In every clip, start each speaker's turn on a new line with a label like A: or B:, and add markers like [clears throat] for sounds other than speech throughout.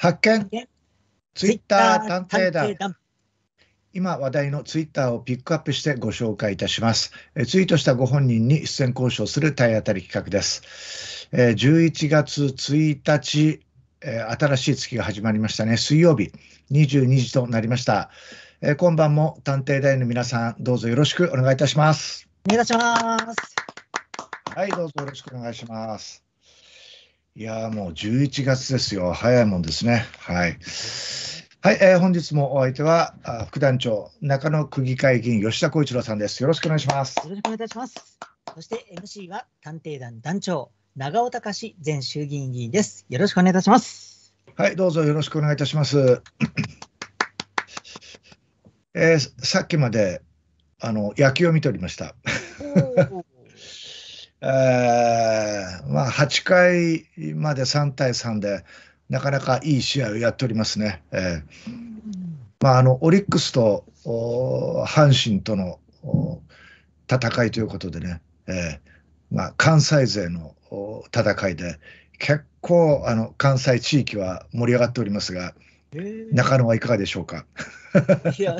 A: 発見ツイッター探偵団今話題のツイッターをピックアップしてご紹介いたします。えツイートしたご本人に出演交渉する体当たり企画です。え11月1日、え新しい月が始まりましたね。水曜日22時となりました。え今晩も探偵大の皆さんどうぞよろしくお願いいたします。お願いします。はい、どうぞよろしくお願いします。いやもう11月ですよ。早いもんですね。はい。はい、えー、本日もお相手は副団長中野区議会議員吉田浩一郎さんです。よろしくお願いします。よろしくお願いいたします。
B: そして MC は探偵団団長長尾隆前衆議院議員です。よろしくお願いいたします。は
A: い、どうぞよろしくお願いいたします。えー、さっきまであの野球を見ておりました。[laughs] えー、まあ、8回まで3対3で、なかなかいい試合をやっておりますね。えーまあ、あのオリックスと阪神との戦いということでね、えーまあ、関西勢の戦いで、結構あの関西地域は盛り上がっておりますが、
B: えー、中
A: 野はいかがでしょうか。
B: [laughs] いや、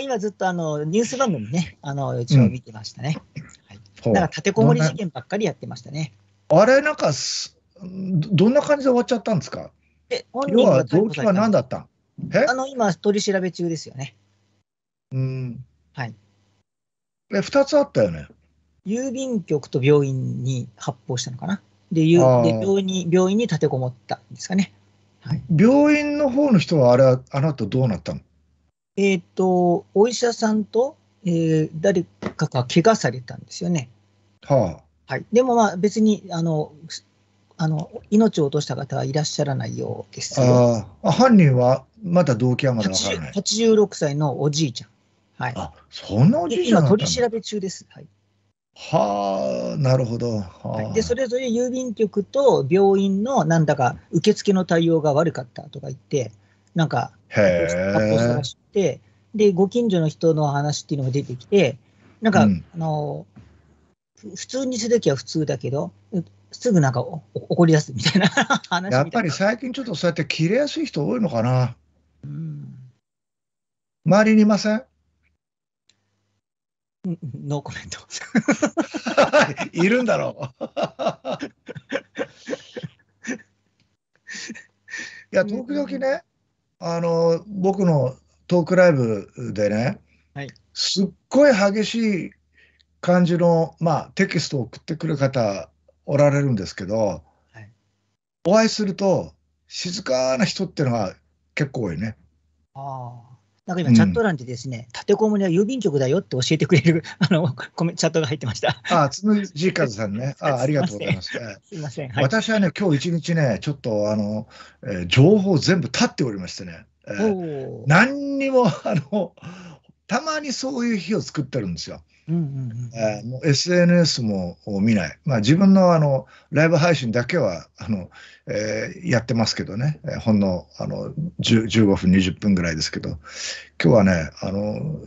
B: 今ずっとあのニュース番組ね、あの一応見てましたね。うんだから立てこもり事件ばっかりやってましたね。あれ、なんかどんな感じで終わっちゃったんですかえ要は動機は何だったえあの今、取り調べ中ですよね。うん。はい。え、2つあったよね。郵便局と
A: 病院に発砲したのかな。で、で病院
B: に病院に立てこもったんですかね。
A: はい、病院の方の人はあれあなたどうなったのえっ、と、
B: お医者さんと、えー、誰かが怪我されたんですよね。はあはい、でもまあ別にあのあの命を落とした方はいらっしゃらないようですあ
A: あ犯人はまだ動機はまだ分からない
B: 86歳のおじいちゃん。はい、あそんなおじいちゃん今取り調べ中です。はいはあ、なるほど、はい、で。それぞれ郵便局と病院のなんだか受付の対応が悪かったとか言って、なんか、
A: 発行し
B: て、で、ご近所の人の話っていうのが出てきて、なんか、うん、あの、普通に
A: すべきは普通だけど、すぐなんか怒り出すみたいな [laughs] 話やっぱり最近ちょっとそうやって切れやすい人多いのかな。うん、周りにいません [laughs] ノーコメント。
B: [laughs]
A: いるんだろう。いや、時々ね、あの、僕のトークライブでね、はい、すっごい激しい感じの、まあ、テキストを送ってくる方おられるんですけど、はい、お会いすると静かな人っていうのは結構多いね。あ
B: なんか今、チャット欄でですね、うん、立てこもりは郵便局だよって教えてくれる [laughs] あのコメチャットが入ってました。ああ、つむじ
A: かずさんね。あ [laughs] ありがとうございます。[laughs]
B: すみません。はい、私
A: はね、今日一日ね、ちょっとあの、えー、情報全部立っておりましてね、えー、何にもあのたまにそういう日を作ってるんですよ。うんうんうん、SNS も見ない、まあ、自分のあのライブ配信だけはあの、えー、やってますけどね、えー、ほんのあの15分、20分ぐらいですけど、今日はね、あの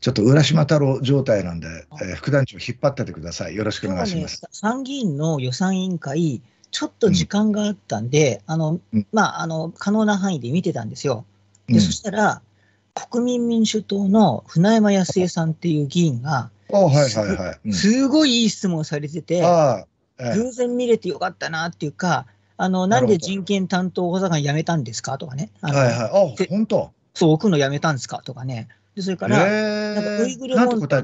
A: ちょっと浦島太郎状態なんで、えー、副団長、引っ張っててください、よろしくお願いします、
B: ね、参議院の予算委員会、ちょっと時間があったんで、うん、あのまあ、あの可能な範囲で見てたんですよ。でそしたら、国民民主党の船山康江さんっていう議員が、すごいいい質問されてて、偶然見れてよかったなっていうか、あのなんで人権担当補佐官辞めたんですかとかね、本当そう、置くの辞めたんですかとかね、でそれから、なんかウイグル問題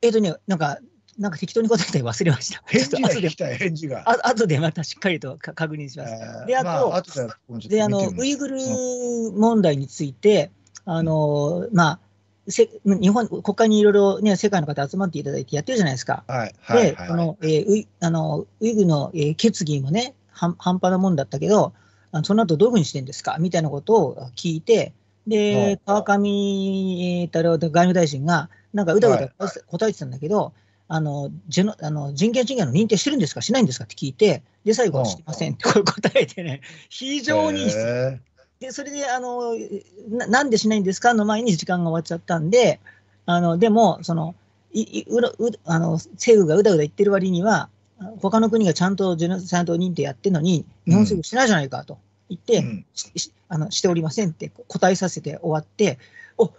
B: えっとね、なんか、なんか適当に答えたり忘れました。返事が聞きたい、返事が。あとでまたしっかりと確認します。で、あと、であのウイグル問題について、あのまあせ日本国会にいろいろ、ね、世界の方集まっていただいてやってるじゃないですか。はいはい、で、あのえー、ウイあのウイグの、えー、決議もね半端なもんだったけどあのその後どういうふうにしてるんですかみたいなことを聞いてで、川上、え太郎外務大臣がなんかうだうだ答えてたんだけど、あのジェのあの人権侵害の認定してるんですかしないんですかって聞いてで最後はしてませんって答えてね非常にで、それで、あのな、なんでしないんですかの前に時間が終わっちゃったんで、あの、でも、その、いいうらうあの政府がうだうだ言ってる割には、他の国がちゃんとジェノサイド認定やってるのに、日本政府してないじゃないかと言って、うん、しあのしておりませんって答えさせて終わって、お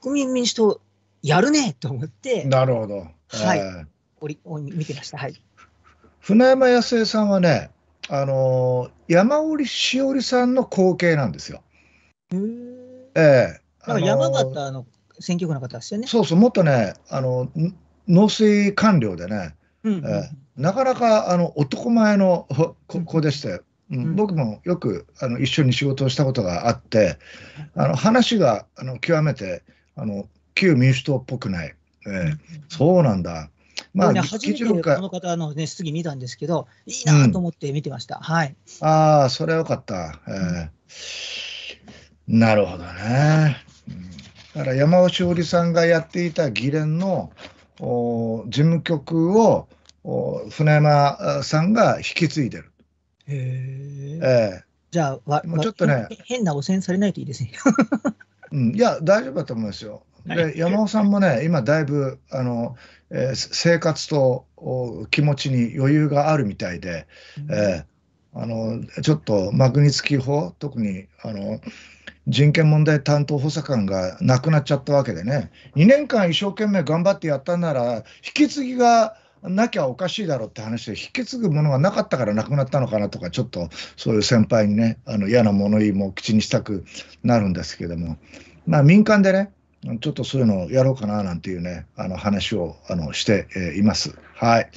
A: 国民民主党やるねと思って、なるほど。はい、おりお見てました、はい、船山康江さんはね、あの山織しおりさんの後継なんですよ。へえー、なん山形の選挙区の方ですよね。そうそう、もっとね、あの農水官僚でね、うんうん、えー、なかなかあの男前の子でしたよ。うん、僕もよくあの一緒に仕事をしたことがあってあの話があの極めてあの旧民主党っぽくない、えー、そうなんだまあ、ね、初めてこ
B: の方の、ね、質疑見たんですけど、いいなと思って見てました。うん、はい、
A: ああ、それはよかった、えー、なるほどね。だから山尾志織さんがやっていた議連の事務局を船山さんが引き継いでる。へえー、じゃあわもうちょっとね変な汚染されないといいですね。うん、いや大丈夫だと思いますよ。で山尾さんもね今だいぶあのえー、生活と気持ちに余裕があるみたいで、えー、あのちょっとマグニツキー法特にあの人権問題担当補佐官が亡くなっちゃったわけでね2年間一生懸命頑張ってやったなら引き継ぎがなきゃおかしいだろうって話で引き継ぐものがなかったからなくなったのかなとかちょっとそういう先輩にねあの嫌な物言いも口にしたくなるんですけどもまあ民間でねちょっとそういうのをやろうかななんていうね、あの話をあのして、えー、います。はい。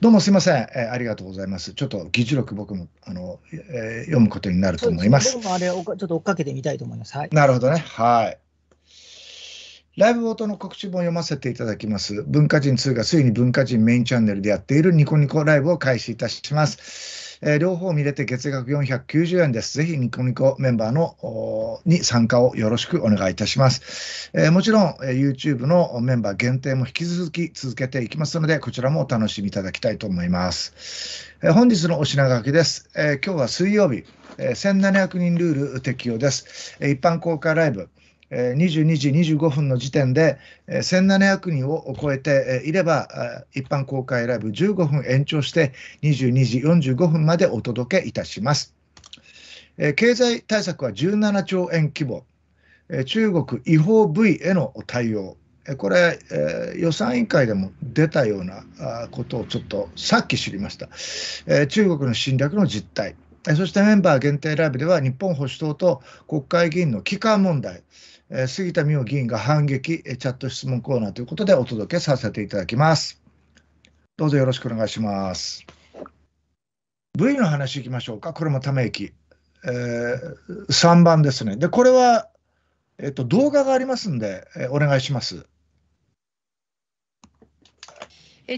A: どうもすいません、えー、ありがとうございます。ちょっと議事録僕もあの、えー、読むことになると思います。僕もあれちょっと追っかけてみたいと思います。はい、なるほどね。はい。ライブ冒頭の告知文を読ませていただきます。文化人2がついに文化人メインチャンネルでやっているニコニコライブを開始いたします。えー、両方見れて月額490円です。ぜひニコニコメンバーのに参加をよろしくお願いいたします。えー、もちろん、え YouTube のメンバー限定も引き続き続けていきますので、こちらもお楽しみいただきたいと思います。えー、本日のお品書きです。え今日は水曜日、え1700人ルール適用です。え一般公開ライブ22時25分の時点で1700人を超えていれば一般公開ライブ15分延長して22時45分までお届けいたします。経済対策は17兆円規模、中国違法部位への対応、これ、えー、予算委員会でも出たようなことをちょっとさっき知りました、えー、中国の侵略の実態、えー、そしてメンバー限定ライブでは日本保守党と国会議員の帰還問題、え杉田水脈議員が反撃、えチャット質問コーナーということでお届けさせていただきます。どうぞよろしくお願いします。V の話いきましょうか。これもため息。えー、3番ですね。で、これは、えっと、動画がありますんで、えお願いします。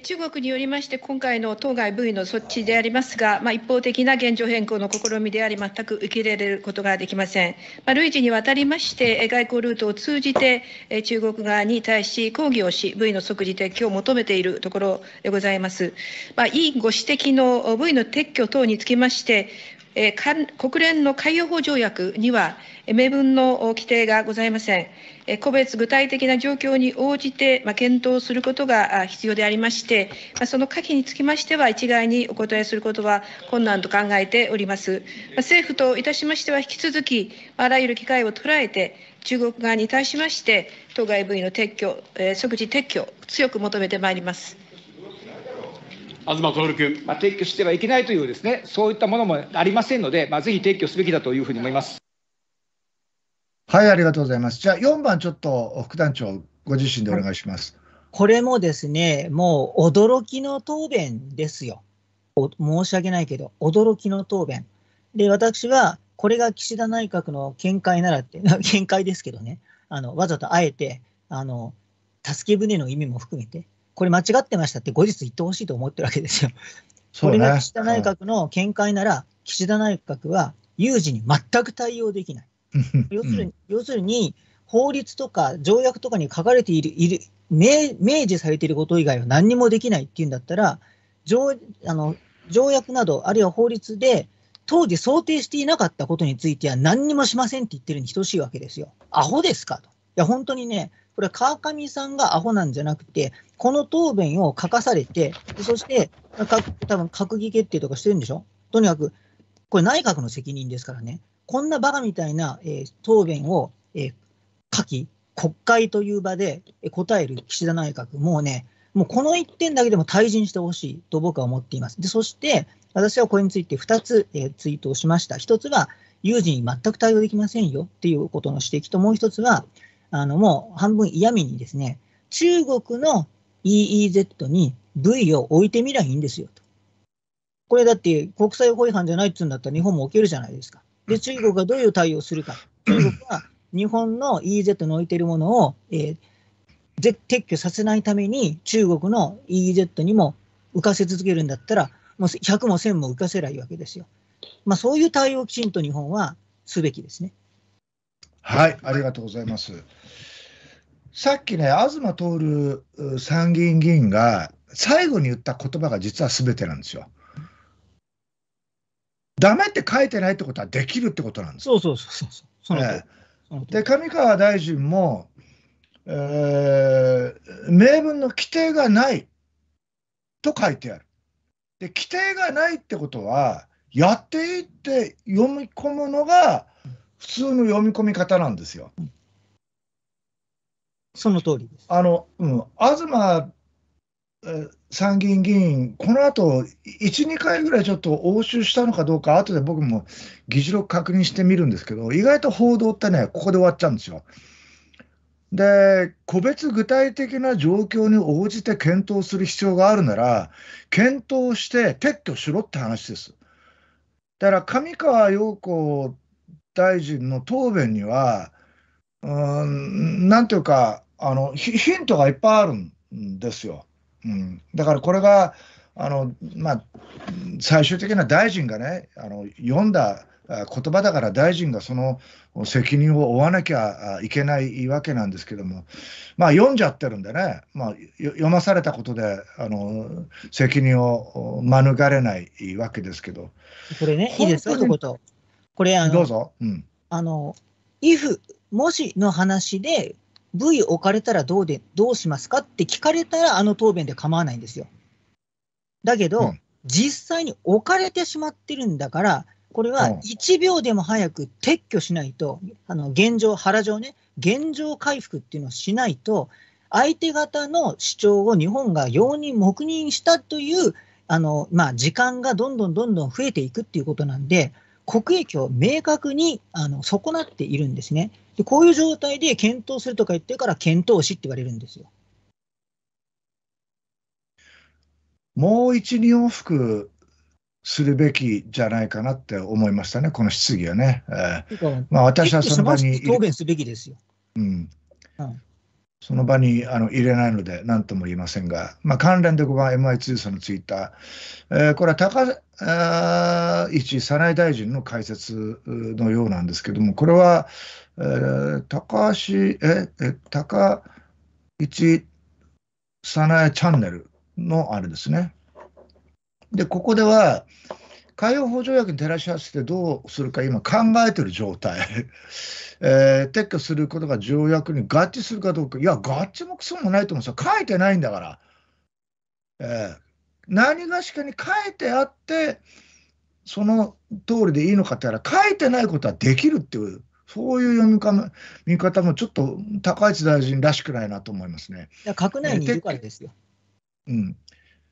B: 中国によりまして、今回の当該部位の措置でありますが、まあ、一方的な現状変更の試みであり、全く受け入れることができません。まあ、累次にわたりまして、外交ルートを通じて、中国側に対し抗議をし、部位の即時撤去を求めているところでございます。まあ、委員ご指摘の部位の撤去等につきまして、え国連の海洋法条約には、明文の規定がございません。個別具体的な状況に応じて、ま検討することが必要でありまして、まその可否につきましては、一概にお答えすることは困難と考えております。ま政府といたしましては、引き続き、あらゆる機会を捉えて、中国側に対しまして、当該部位の撤去、即時撤去、強く求めてまいります。
A: 東徹君。まあ、撤去してはいけないというですね、そういったものもありませんので、まあ、ぜひ撤去すべきだというふうに思います。はい、ありがとうございます。じゃあ、4番、ちょっと副団長、ご自身でお願いします。これもですね、もう驚きの答
B: 弁ですよ。申し訳ないけど、驚きの答弁。で、私は、これが岸田内閣の見解ならって、[laughs] 見解ですけどね、あのわざとあえて、あの助け舟の意味も含めて、これ間違ってましたって後日言ってほしいと思ってるわけですよ。[laughs]
A: そ、ね、れが岸田
B: 内閣の見解なら、岸田内閣は有事に全く対応できない。要するに、要するに法律とか条約とかに書かれているいる明、明示されていること以外は何にもできないっていうんだったら、条あの条約など、あるいは法律で、当時想定していなかったことについては何にもしませんって言ってるに等しいわけですよ。アホですかと。いや、本当にね、これ川上さんがアホなんじゃなくて、この答弁を書かされて、そして、多分閣議決定とかしてるんでしょとにかく、これ内閣の責任ですからね、こんなバカみたいな、えー、答弁を、えー、書き、国会という場で答える岸田内閣、もうね、もうこの1点だけでも退陣してほしいと僕は思っています。でそして、私はこれについて2つ、えー、ツイートをしました。1つは、有事に全く対応できませんよっていうことの指摘と、もう1つは、あの、もう半分嫌味にですね、中国の EEZ に V を置いてみりゃいいんですよと。これだって国際法違反じゃないっつうんだったら日本も置けるじゃないですか。で、中国がどういう対応するか。中国は日本の EEZ の置いてるものを、えー、撤去させないために中国の EEZ にも浮かせ続けるんだったら、もう100も1000も浮かせないわけですよ。まあ、そういう対応をきちんと
A: 日本はすべきですね。はい、ありがとうございます。さっきね、東徹参議院議員が最後に言った言葉が実はすべてなんですよ。ダメって書いてないってことはできるってことなんですそうそうそうそう。そえー、で、上川大臣も、えー、明文の規定がないと書いてある。で、規定がないってことは、やっていいって読み込むのが、うん普通の読み込み方なんですよ。その通りです。あの、うん、東参議院議員、この後1、2回ぐらいちょっと押収したのかどうか、後で僕も議事録確認してみるんですけど、意外と報道ってね、ここで終わっちゃうんですよ。で、個別具体的な状況に応じて検討する必要があるなら、検討して撤去しろって話です。だから上川陽子大臣の答弁には、うん、なんていうかあのヒ、ヒントがいっぱいあるんですよ。うん、だからこれがあの、まあ、最終的な大臣がねあの読んだ言葉だから大臣がその責任を負わなきゃいけないわけなんですけども、まあ、読んじゃってるんでね、まあ、読まされたことであの責任を免れないわけですけど。これね、いいですか、一言。これあの、どうぞ。うん。あの、if、もしの話で V
B: 置かれたらどうで、どうしますかって聞かれたらあの答弁で構わないんですよ。だけど、うん、実際に置かれてしまってるんだから、これは1秒でも早く撤去しないと、あの現状、原状ね、現状回復っていうのをしないと、相手方の主張を日本が容認、黙認したというあの、まあ、時間がどんどんどんどん増えていくっていうことなんで、国益を明確にあの損なっているんですねで。こういう状態で検討するとか言ってから
A: 検討しって言われるんですよ。もう一、二往復するべきじゃないかなって思いましたね、この質疑はね。え
B: ー、まあ、私はその場に。答弁すべ
A: きですよ。うん、うんその場にあの入れないので何とも言いませんが、まあ、関連で5番 MI2 さんのツイッター、えー、これは高市早苗大臣の解説のようなんですけども、これは、えー、高橋、ええ高市早苗チャンネルのあれですね。で、ここでは、海洋法条約に照らし合わせてどうするか今考えてる状態、[laughs] えー、撤去することが条約に合致するかどうか、いや、合致もクソもないと思うんですよ、書いてないんだから、えー、何がしかに書いてあって、その通りでいいのかって言ったら、書いてないことはできるっていう。そういう読み方もちょっと高市大臣らしくないなと思いますね。いや、閣内にいるからですよ。うん、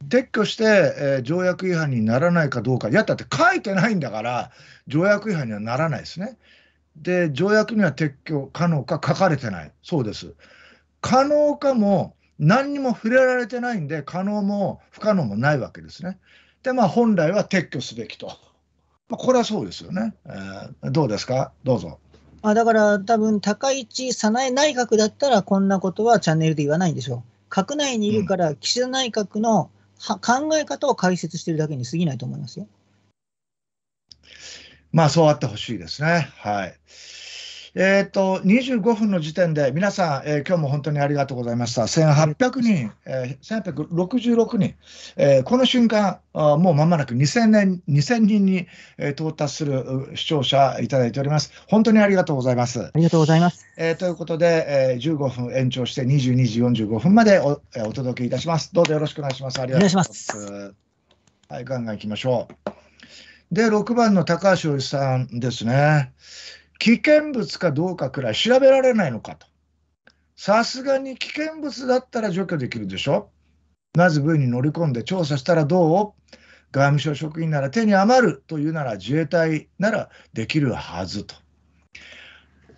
A: 撤去して、えー、条約違反にならないかどうか、やったって書いてないんだから、条約違反にはならないですね。で、条約には撤去可能か書かれてない、そうです。可能かも、何にも触れられてないんで、可能も不可能もないわけですね。で、まあ、本来は撤去すべきと。まあ、これはそうですよね。えー、どうですか、どうぞ。あだから、多分高市早苗内閣だったら、こん
B: なことはチャンネルで言わないんでしょう。閣内にいるから、岸田内閣の、うんは考え
A: 方を解説してるだけに過ぎないと思いますよ。まあ、そうあってほしいですね。はい。えっ、ー、と、25分の時点で、皆さん、えー、今日も本当にありがとうございました。1800人、えー、1866人、えー、この瞬間、あもうまもなく2000年、2000人に、えー、到達する視聴者いただいております。本当にありがとうございます。ありがとうございます。えー、ということで、えー、15分延長して22時45分までお,、えー、お届けいたします。どうぞよろしくお願いします。ありがとうございます。いますはい、ガンガンいきましょう。で、6番の高橋さんですね。危険物かどうかくらい調べられないのかと。さすがに危険物だったら除去できるでしょ。まず部に乗り込んで調査したらどう外務省職員なら手に余るというなら自衛隊ならできるはずと。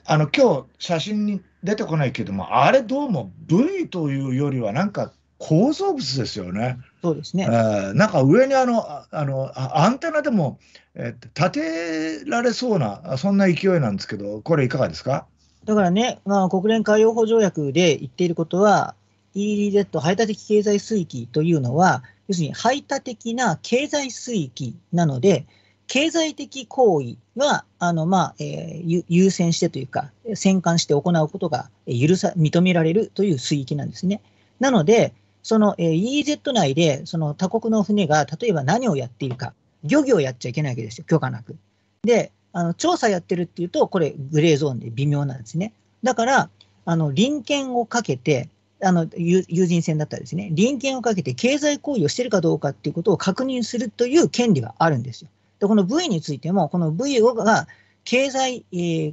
A: あの今日写真に出てこないけどもあれどうも部位というよりはなんか構造物ですよね。そうですね。なんか上にあの、あの、アンテナでも、えー、立てられそうな、そんな勢いなんですけど、これいかがですかだからね、まあ、国連海洋法条約で
B: 言っていることは、EEZ 排他的経済水域というのは、要するに排他的な経済水域なので、経済的行為はあの、まあえー、優先してというか、戦艦して行うことが許さ認められるという水域なんですね。なので、その EEZ 内で、その他国の船が例えば何をやっているか、漁業をやっちゃいけないわけですよ、許可なく。で、あの調査やってるっていうと、これ、グレーゾーンで微妙なんですね。だから、あの臨検をかけて、あの有人船だったらですね、臨検をかけて経済行為をしてるかどうかっていうことを確認するという権利があるんですよ。で、この V についても、この V が経済、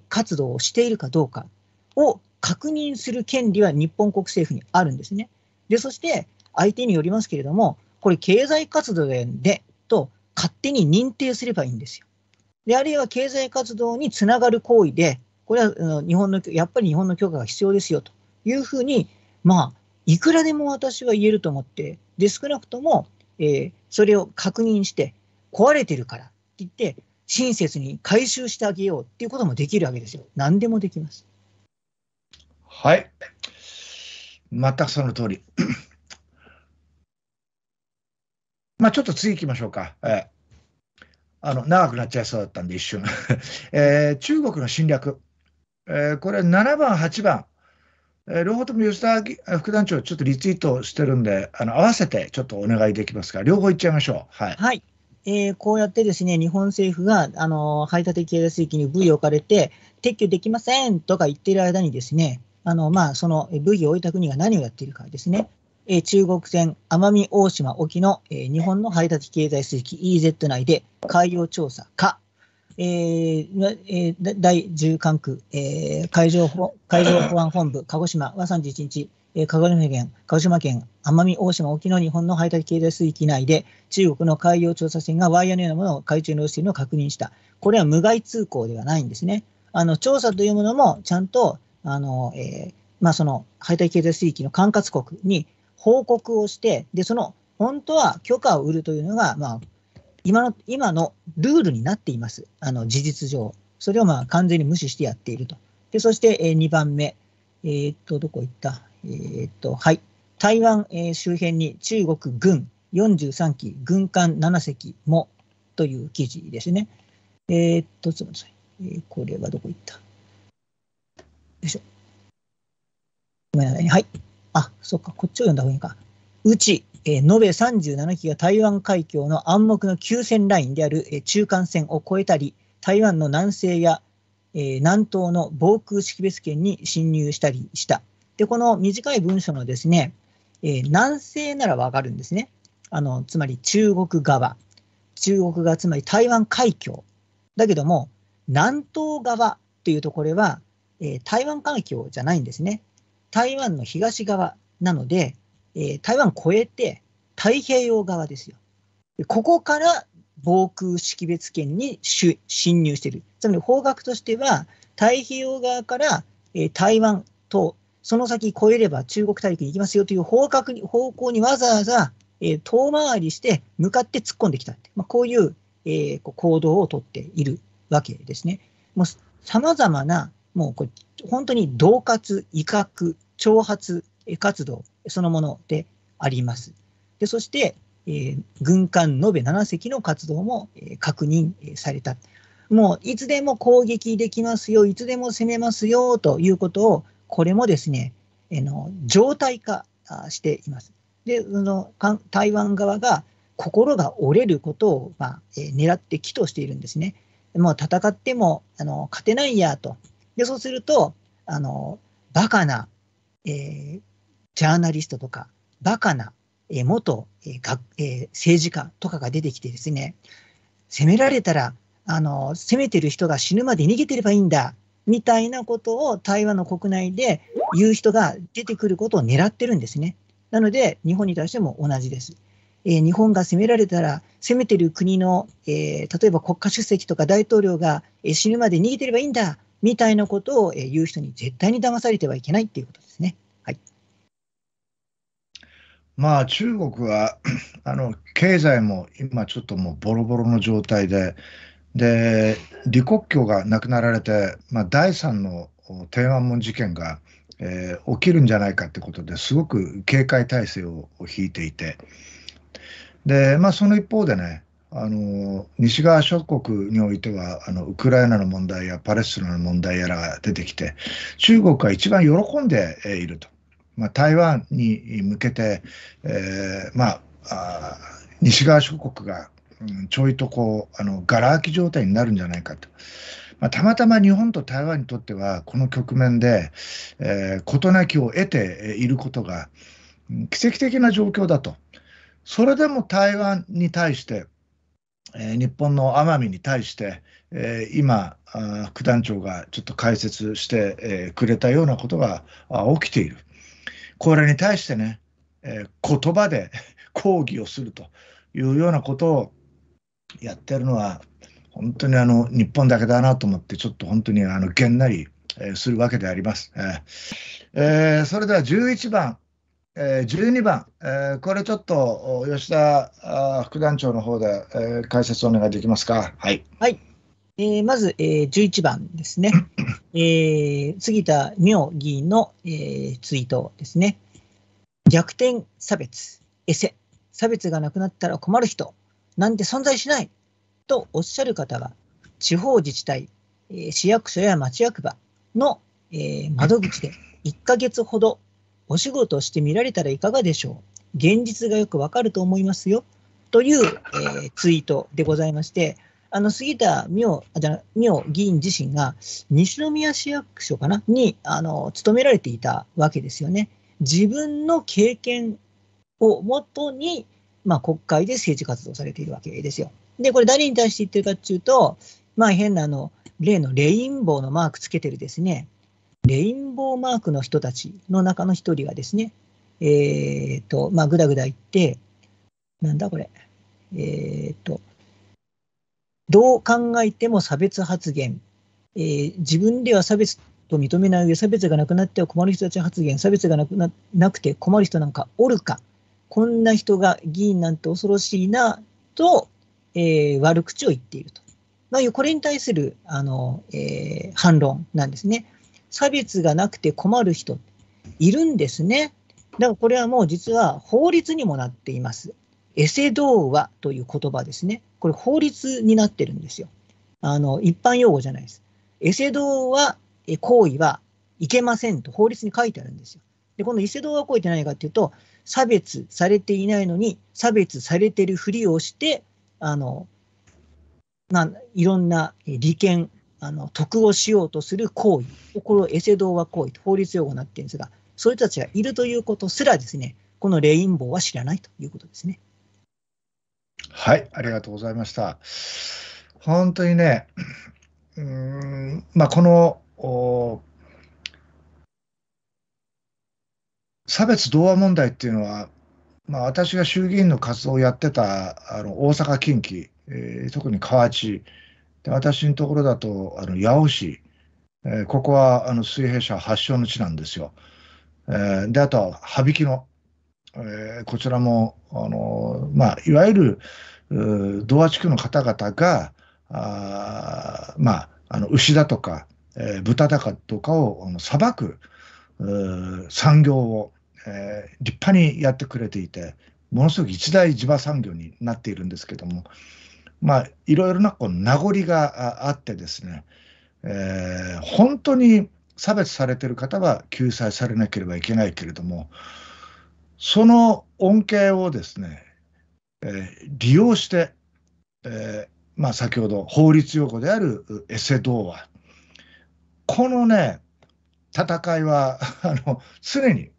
B: 活動をしているかどうかを確認する権利は日本国政府にあるんですね。で、そして相手によりますけれども、これ経済活動でと勝手に認定すればいいんですよ。で、あるいは経済活動につながる行為で、これは日本の、やっぱり日本の許可が必要ですよというふうに、まあ、いくらでも私は言えると思って、で、少なくとも、えー、それを確認して、壊れてるからって言って、親切に回収してあげようっていうこともできるわけですよ。何でもできます。
A: はい。全くその通り。[coughs] まあちょっと次行きましょうか。えーあの長くなっちゃいそうだったんで、一瞬、[laughs] えー、中国の侵略、えー、これ、7番、8番、えー、両方とも吉田副団長、ちょっとリツイートしてるんで、あの合わせてちょっとお願いできますか、両方いっちゃいましょう。はい、はいえー、こうやってですね、日本政府があの排他的経済水域
B: に V を置かれて、撤去できませんとか言っている間にですね、あのまあ、その武器を置いた国が何をやっているかですね、え中国船奄美大島沖の、え日本の排他的経済水域 EZ 内で海洋調査か、えー、第10管区、えー、海上保海上保安本部鹿児島は31日、え鹿児島県鹿児島県奄美大島沖の日本の排他的経済水域内で中国の海洋調査船がワイヤーのようなものを海中に落ちているのを確認した。これは無害通行ではないんですね。あの調査というものもちゃんとあの、えー、まあ、その排他的経済水域の管轄国に報告をして、で、その、本当は許可を売るというのが、まあ、今の、今のルールになっています。あの、事実上。それをまあ、完全に無視してやっていると。で、そして、えー、2番目。えー、っと、どこ行ったえー、っと、はい。台湾、えー、周辺に中国軍43機、軍艦7隻もという記事ですね。えー、っと、すみません。えー、これはどこ行ったよいしょ。ごめんなさいね。はい。あ、そっか、こっちを読んだ方がいいか。うち、えー、延べ37機が台湾海峡の暗黙の急線ラインである、えー、中間線を越えたり、台湾の南西や、えー、南東の防空識別圏に侵入したりした。で、この短い文書のですね、え南西ならわかるんですね。あの、つまり中国側。中国側、つまり台湾海峡。だけども、南東側ていうところは、えー、台湾海峡じゃないんですね。台湾の東側なので、えー、台湾越えて太平洋側ですよ。ここから防空識別圏に侵入している。つまり方角としては、太平洋側から、えー、台湾と、その先越えれば中国大陸に行きますよという方角に方向にわざわざ、えー、遠回りして向かって突っ込んできたまあ、こういう、えー、行動をとっているわけですね。もう様々なもうこれ本当に恫喝、威嚇、挑発活動そのものであります。でそして、えー、軍艦延べ7隻の活動も、えー、確認された。もういつでも攻撃できますよ、いつでも攻めますよということを、これもですね、えの常態化しています。で、その台湾側が心が折れることを、まあ、えー、狙って祈図しているんですね。もう戦ってもあの勝てないやとで、そうすると、あの、バカな、えー、ジャーナリストとか、バカな、えー、元、えーがえー、政治家とかが出てきてですね、責められたら、あの、責めてる人が死ぬまで逃げてればいいんだ、みたいなことを台湾の国内で言う人が出てくることを狙ってるんですね。なので、日本に対しても同じです。えー、日本が攻められたら、攻めてる国の、えー、例えば国家主席とか大統領が、えー、死ぬまで逃げてればいいんだみたいなことを言う人に絶対に騙されてはいけないっていうことですね。はい、
A: まあ中国は [clears throat] あの経済も今ちょっともうボロボロの状態で、で李克強が亡くなられて、まあ、第3の天安門事件が、えー、起きるんじゃないかってことですごく警戒態勢を引いていて、でまあ、その一方でね、あの西側諸国においてはあのウクライナの問題やパレスチナの問題やらが出てきて中国が一番喜んでいると、まあ、台湾に向けて、えー、まあ、西側諸国が、うん、ちょいとこうあのがら空き状態になるんじゃないかと。まあ、たまたま日本と台湾にとってはこの局面で、えー、事なきを得ていることが奇跡的な状況だと。それでも台湾に対してえ日本の奄美に対して、え今副団長がちょっと解説して、えくれたようなことが起きているこれに対してね、え言葉で [laughs] 抗議をするというようなことをやってるのは本当にあの日本だけだなと思ってちょっと本当にあのげんなりするわけであります。えそれでは11番え12番、えこれちょっと吉田副団長の方で、え解説お願いできますか。はい、はい、えー、まず、えー、11
B: 番ですね、[coughs] えー、杉田明議員の、えー、ツイートですね。逆転差別、エセ、差別がなくなったら困る人なんて存在しないとおっしゃる方は、地方自治体、えー、市役所や町役場の、えー、窓口で1ヶ月ほどお仕事してみられたらいかがでしょう現実がよくわかると思いますよ。という、えー、ツイートでございまして、あの杉田美代議員自身が西宮市役所かなにあの勤められていたわけですよね。自分の経験をもとに、まあ、国会で政治活動されているわけですよ。で、これ誰に対して言ってるかっていうと、まあ変なあの、例のレインボーのマークつけてるですね、レインボーマークの人たちの中の一人がですね、えっ、ー、と、まあ、ぐだぐだ言って、なんだこれ、えっ、ー、と、どう考えても差別発言、えー、自分では差別と認めない上、差別がなくなっては困る人たち発言、差別がなくななくて困る人なんかおるか、こんな人が議員なんて恐ろしいなと、えー、悪口を言っていると。まあ、これに対するあの、えー、反論なんですね。差別がなくて困る人いるんですね。だからこれはもう実は法律にもなっています。エセ童話という言葉ですね。これ法律になってるんですよ。あの、一般用語じゃないです。エセ童話行為はいけませんと法律に書いてあるんですよ。で、この伊勢童話行為って何かっていうと、差別されていないのに、差別されてるふりをして、あの、まあ、いろんな利権、あの得をしようとする行為、これをエセ童話行為と法律用語になっているんですが、そういう人たちがいるということすらですね、このレインボーは知らないということですね。
A: はい、ありがとうございました。本当にね、うんまあ、この差別同和問題っていうのは、まあ、私が衆議院の活動をやってたあの大阪近畿、えー、特に河内、で私のところだと、あの八尾市、えー、ここはあの水平社発祥の地なんですよ。えー、で、あとは羽曳野、えー、こちらも、あのまあ、いわゆる童話地区の方々が、あまあ、あの牛だとか、えー、豚だかとかをさば裁く産業を、えー、立派にやってくれていて、ものすごく一大地場産業になっているんですけども、まあ、いろいろなこう名残があってですね、えー、本当に差別されてる方は救済されなければいけないけれども、その恩恵をですね、えー、利用して、えー、まあ、先ほど法律用語であるエセ童話、このね、戦いは [laughs] あの常に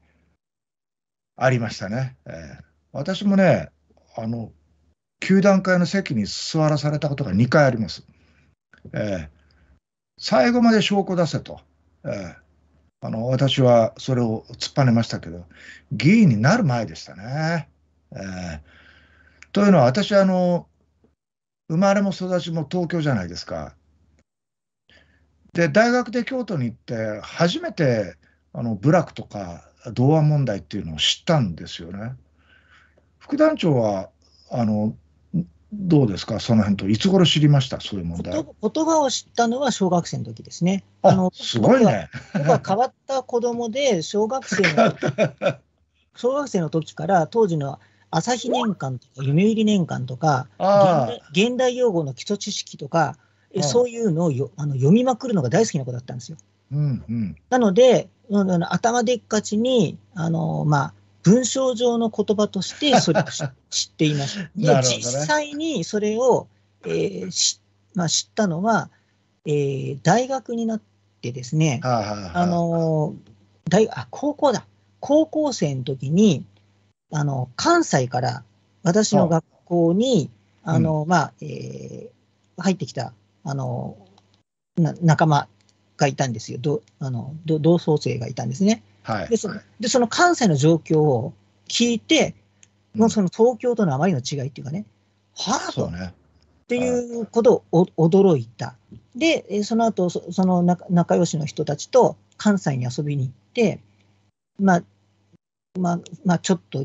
A: ありましたね。えー、私もねあの球団会の席に座らされたことが2回あります。えー、最後まで証拠出せと、えー、あの私はそれを突っぱねましたけど、議員になる前でしたね。えー、というのは、私あの、生まれも育ちも東京じゃないですか。で、大学で京都に行って、初めてあの部落とか童話問題っていうのを知ったんですよね。副団長はあのどうですか、その辺と、いつ頃知りました、そういう問題。言葉を知ったのは小学生
B: の時ですね。あのすごいね。僕は変わった子供で、小学生の [laughs] 小学生の時から当時の朝日年間とか、読売年間とか現、現代用語の基礎知識とか、そういうのをよあの読みまくるのが大好きな子だったんですよ。
A: うんうん、
B: なので、頭でっかちに、あのまあ、文章上の言葉として [laughs] それを知っていました。[laughs] ね、実際にそれを、えーしまあ、知ったのは、えー、大学になってですね、あの大あ高校だ高校生の時にあの関西から私の学校に、あの、まあ、えー、入ってきた、あの、な仲間がいたんですよ。どあの同窓生がいたんですね。はい、でそのでその関西の状況を聞いて、もうその東京とのあまりの違いっていうかね、はあと、ね、っていうことを驚いた。で、その後そその仲良しの人たちと関西に遊びに行って、まあ、まあ、まあ、ちょっと、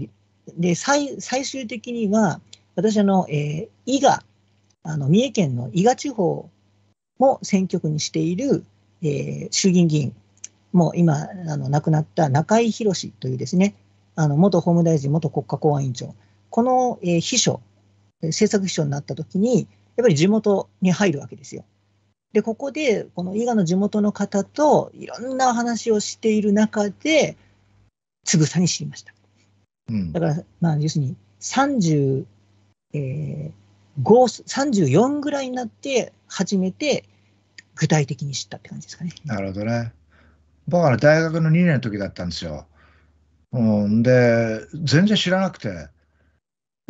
B: で、最最終的には、私、あの、えー、伊賀、あの、三重県の伊賀地方も選挙区にしている、えー、衆議院議員もう今、あの亡くなった中井宏というですね、あの元法務大臣、元国家公安委員長、この、えー、秘書、政策秘書になった時に、やっぱり地元に入るわけですよ。で、ここで、この伊賀の地元の方といろんなお話をしている中で、つぶさに知りました。うん、だから、まあ、要するに30、え34ぐらいになって初めて具体的に
A: 知ったって感じですかね。なるほどね。僕は大学の2年の時だったんですよ。うん、で、全然知らなくて。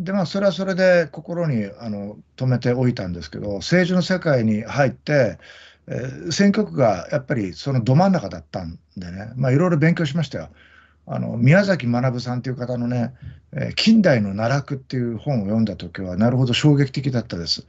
A: で、まあ、それはそれで心にあの止めておいたんですけど、政治の世界に入って、えー、選挙区がやっぱりそのど真ん中だったんでね、まあ、いろいろ勉強しましたよ。あの宮崎学さんという方のね、えー、近代の奈落っていう本を読んだ時は、なるほど衝撃的だったです。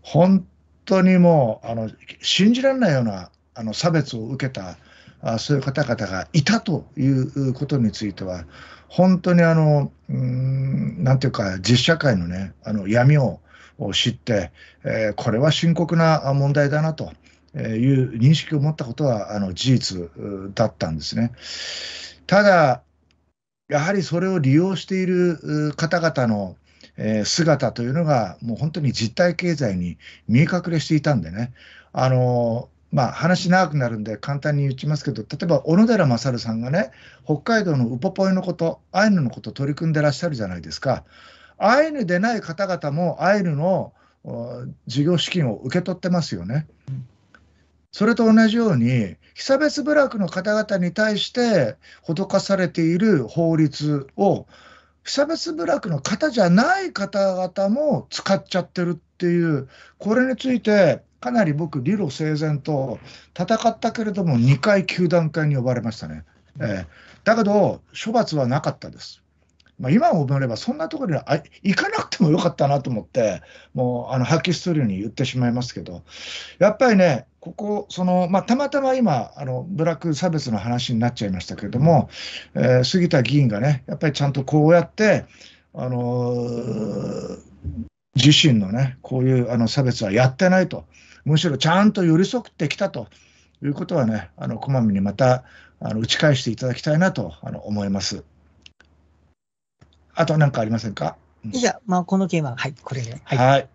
A: 本当にもう、あの信じられないようなあの差別を受けた。あそういう方々がいたということについては、本当にあの、うん、なんていうか、実社会のね、あの闇を知って、えー、これは深刻な問題だなと。いう認識を持ったことはあの事実だったんですね。ただ、やはりそれを利用している方々の姿というのが、もう本当に実体経済に見え隠れしていたんでね、あのまあ、話長くなるんで簡単に言っちますけど例えば小野寺勝さんがね北海道のウポポイのことアイヌのこと取り組んでらっしゃるじゃないですかアイヌでない方々もアイヌの事業資金を受け取ってますよね。それと同じように被差別部落の方々に対して施されている法律を被差別部落の方じゃない方々も使っちゃってるっていうこれについてかなり僕、理路整然と戦ったけれども、2回球団会に呼ばれましたね。えー、だけど、処罰はなかったです。まあ、今思えば、そんなところにあ行かなくてもよかったなと思って、もうあの発揮するように言ってしまいますけど、やっぱりね、ここ、そのまあ、たまたま今あの、ブラック差別の話になっちゃいましたけれども、えー、杉田議員がね、やっぱりちゃんとこうやって、あのー、自身のね、こういうあの差別はやってないと。むしろちゃんと寄り添ってきたということはね、あのこまめにまたあの打ち返していただきたいなとあの思います。あと何かありませんか、うん、いや、まあ、この件は、はい、これで。
B: はい、はい